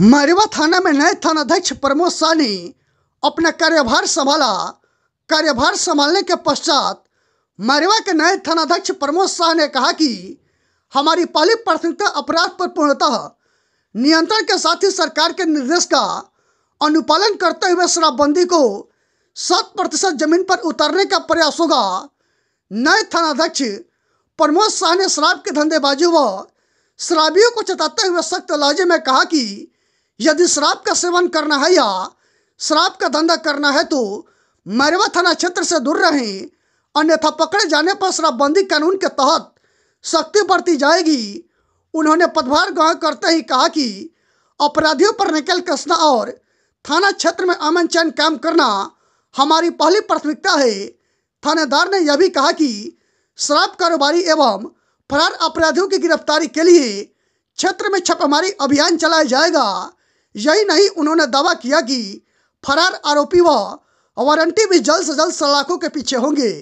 मैरवा थाना में नए थानाध्यक्ष प्रमोद सानी अपना कार्यभार संभाला कार्यभार संभालने के पश्चात मैरवा के नए थानाध्यक्ष प्रमोद शाह ने कहा कि हमारी पहली प्राथमिकता अपराध पर पूर्णतः नियंत्रण के साथ ही सरकार के निर्देश का अनुपालन करते हुए शराबबंदी को शत प्रतिशत जमीन पर उतारने का प्रयास होगा नए थानाध्यक्ष प्रमोद शाह ने शराब के धंधेबाजी व शराबियों को चताते हुए सख्त लहजे में कहा कि यदि शराब का सेवन करना है या शराब का धंधा करना है तो मैरवा थाना क्षेत्र से दूर रहें अन्यथा पकड़े जाने पर शराबबंदी कानून के तहत सख्ती बरती जाएगी उन्होंने पदभार ग्रहण करते ही कहा कि अपराधियों पर निकल कसना और थाना क्षेत्र में अमन चैन काम करना हमारी पहली प्राथमिकता है थानेदार ने यह भी कहा कि शराब कारोबारी एवं फरार अपराधियों की गिरफ्तारी के लिए क्षेत्र में छापामारी अभियान चलाया जाएगा यही नहीं उन्होंने दावा किया कि फरार आरोपी व वारंटी भी जल्द से जल्द सलाखों के पीछे होंगे